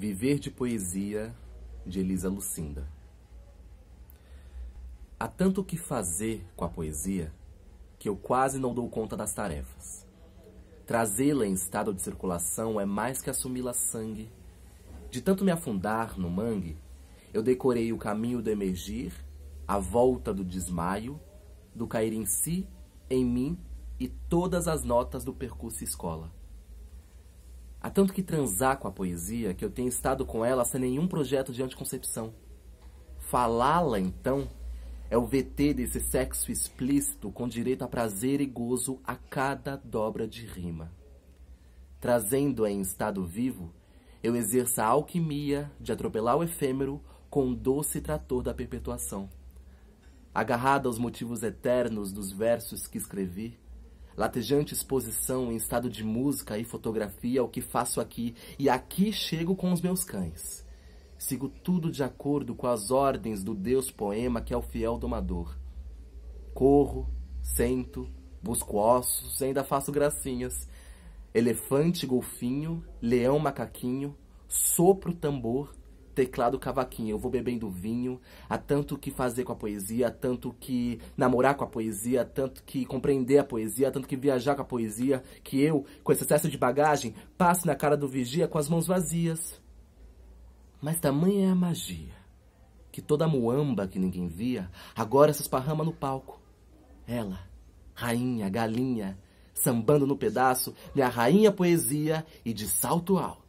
Viver de Poesia, de Elisa Lucinda. Há tanto o que fazer com a poesia que eu quase não dou conta das tarefas. Trazê-la em estado de circulação é mais que assumi-la sangue. De tanto me afundar no mangue, eu decorei o caminho do emergir, a volta do desmaio, do cair em si, em mim e todas as notas do percurso escola. Há tanto que transar com a poesia que eu tenho estado com ela sem nenhum projeto de anticoncepção. Falá-la, então, é o VT desse sexo explícito com direito a prazer e gozo a cada dobra de rima. Trazendo-a em estado vivo, eu exerço a alquimia de atropelar o efêmero com o um doce trator da perpetuação. Agarrado aos motivos eternos dos versos que escrevi, latejante exposição em estado de música e fotografia, o que faço aqui, e aqui chego com os meus cães. Sigo tudo de acordo com as ordens do Deus poema que é o fiel domador. Corro, sento, busco ossos, ainda faço gracinhas. Elefante golfinho, leão macaquinho, sopro tambor, teclado cavaquinho. Eu vou bebendo vinho, há tanto que fazer com a poesia, há tanto que namorar com a poesia, há tanto que compreender a poesia, há tanto que viajar com a poesia, que eu, com esse excesso de bagagem, passo na cara do vigia com as mãos vazias. Mas tamanha é a magia, que toda a muamba que ninguém via, agora se esparrama no palco. Ela, rainha, galinha, sambando no pedaço, minha rainha poesia e de salto alto.